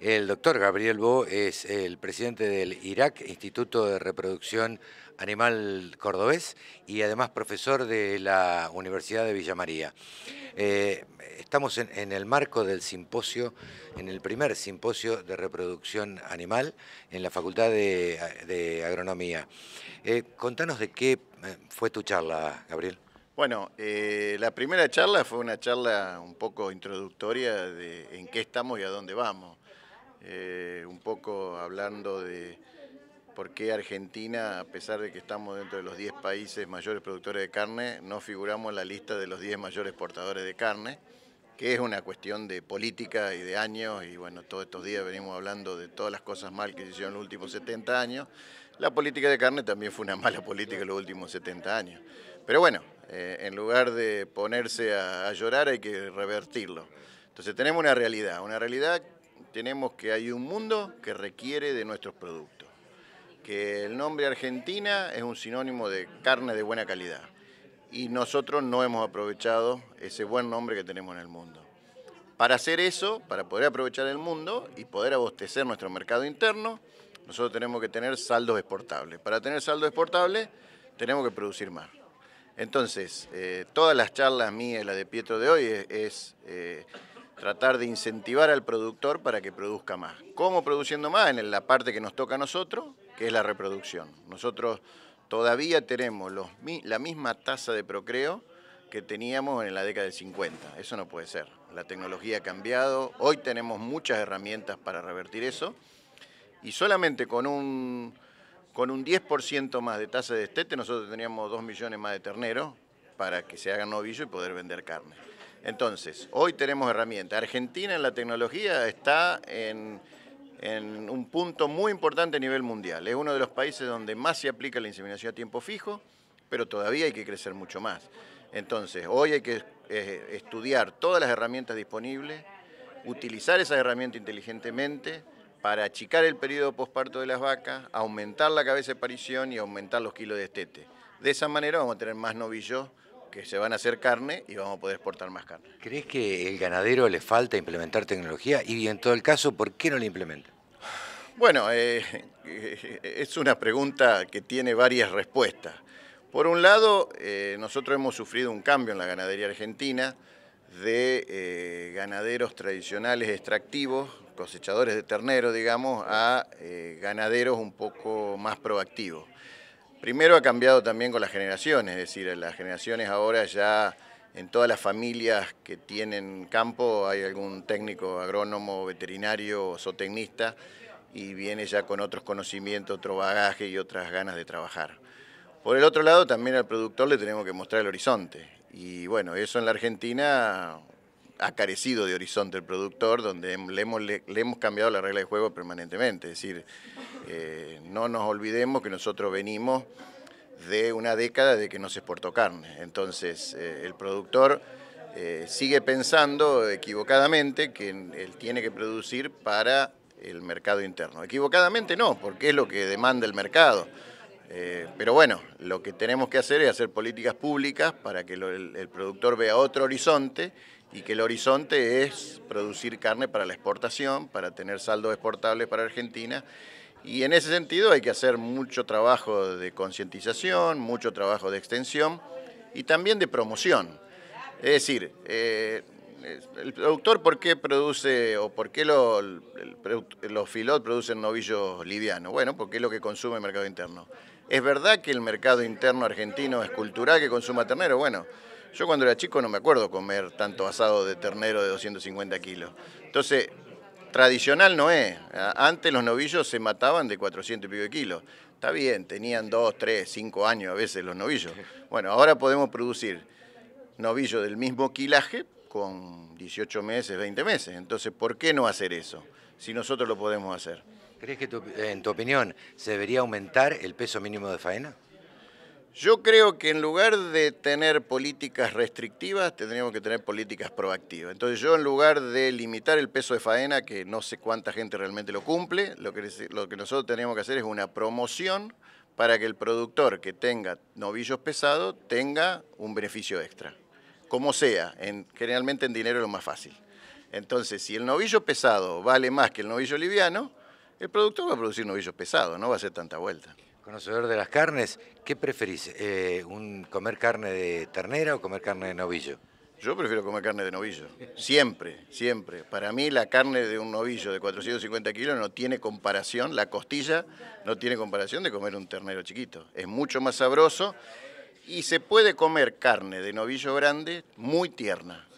El doctor Gabriel Bo es el presidente del IRAC, Instituto de Reproducción Animal Cordobés, y además profesor de la Universidad de Villa María. Eh, estamos en, el marco del simposio, en el primer simposio de reproducción animal en la Facultad de, Agronomía. Eh, contanos de qué eh, fue tu charla, Gabriel. Bueno, la primera charla fue una charla un poco introductoria de en qué estamos y a dónde vamos. Eh, un poco hablando de por qué Argentina, a pesar de que estamos dentro de los 10 países mayores productores de carne, no figuramos en la lista de los 10 mayores exportadores de carne, que es una cuestión de política y de años, y bueno, todos estos días venimos hablando de todas las cosas mal que se hicieron en los últimos 70 años. La política de carne también fue una mala política en los últimos 70 años. Pero bueno, eh, en lugar de ponerse a, a llorar hay que revertirlo. Entonces tenemos una realidad, una realidad tenemos que hay un mundo que requiere de nuestros productos, que el nombre Argentina es un sinónimo de carne de buena calidad y nosotros no hemos aprovechado ese buen nombre que tenemos en el mundo. Para hacer eso, para poder aprovechar el mundo y poder abastecer nuestro mercado interno, nosotros tenemos que tener saldos exportables. Para tener saldos exportables, tenemos que producir más. Entonces, eh, todas las charlas mías, la de Pietro de hoy, es... Eh, tratar de incentivar al productor para que produzca más. ¿Cómo produciendo más? En la parte que nos toca a nosotros, que es la reproducción. Nosotros todavía tenemos la misma tasa de procreo que teníamos en la década del 50. Eso no puede ser. La tecnología ha cambiado, hoy tenemos muchas herramientas para revertir eso y solamente con un, con un 10% más de tasa de estete nosotros teníamos 2 millones más de terneros para que se hagan novillos y poder vender carne. Entonces, hoy tenemos herramientas. Argentina en la tecnología está en, un punto muy importante a nivel mundial. Es uno de los países donde más se aplica la inseminación a tiempo fijo, pero todavía hay que crecer mucho más. Entonces, hoy hay que eh, estudiar todas las herramientas disponibles, utilizar esas herramientas inteligentemente para achicar el periodo posparto de las vacas, aumentar la cabeza de parición y aumentar los kilos de estete. De esa manera vamos a tener más novillos que se van a hacer carne y vamos a poder exportar más carne. ¿Crees que el ganadero le falta implementar tecnología? Y en todo el caso, ¿por qué no la implementa? Bueno, eh, eh, es una pregunta que tiene varias respuestas. Por un lado, eh, nosotros hemos sufrido un cambio en la ganadería argentina de ganaderos tradicionales extractivos, cosechadores de ternero, digamos, a ganaderos un poco más proactivos. Primero ha cambiado también con las generaciones, es decir, las generaciones ahora ya en todas las familias que tienen campo hay algún técnico agrónomo, veterinario o zootecnista y viene ya con otros conocimientos, otro bagaje y otras ganas de trabajar. Por el otro lado, también al productor le tenemos que mostrar el horizonte. Y bueno, eso en la Argentina ha carecido de horizonte el productor, donde le hemos, cambiado la regla de juego permanentemente. Es decir, eh, no nos olvidemos que nosotros venimos de una década de que no se exportó carne. Entonces, eh, el productor eh, sigue pensando equivocadamente que él tiene que producir para el mercado interno. Equivocadamente no, porque es lo que demanda el mercado. Eh, pero bueno, lo que tenemos que hacer es hacer políticas públicas para que el, productor vea otro horizonte y que el horizonte es producir carne para la exportación, para tener saldos exportables para Argentina. Y en ese sentido hay que hacer mucho trabajo de concientización, mucho trabajo de extensión y también de promoción. Es decir, eh, el productor por qué produce o por qué los filot producen novillos livianos. Bueno, porque es lo que consume el mercado interno. Es verdad que el mercado interno argentino es cultural que consuma ternero. Bueno, yo cuando era chico no me acuerdo comer tanto asado de ternero de 250 kilos. Entonces, tradicional no es. Antes los novillos se mataban de 400 y pico de kilos. Está bien, tenían 2, 3, 5 años a veces los novillos. Bueno, ahora podemos producir novillos del mismo quilaje con 18 meses, 20 meses. Entonces, ¿por qué no hacer eso si nosotros lo podemos hacer? ¿Crees que en tu opinión se debería aumentar el peso mínimo de faena? Yo creo que en lugar de tener políticas restrictivas, tendríamos que tener políticas proactivas. Entonces yo en lugar de limitar el peso de faena, que no sé cuánta gente realmente lo cumple, lo que, nosotros tendríamos que hacer es una promoción para que el productor que tenga novillos pesados tenga un beneficio extra. Como sea, generalmente en dinero es lo más fácil. Entonces, si el novillo pesado vale más que el novillo liviano, el productor va a producir novillos pesados, no va a hacer tanta vuelta. Conocedor de las carnes, ¿qué preferís? Eh, un, ¿Comer carne de ternera o comer carne de novillo? Yo prefiero comer carne de novillo, siempre, siempre. Para mí la carne de un novillo de 450 kilos no tiene comparación, la costilla no tiene comparación de comer un ternero chiquito. Es mucho más sabroso y se puede comer carne de novillo grande muy tierna.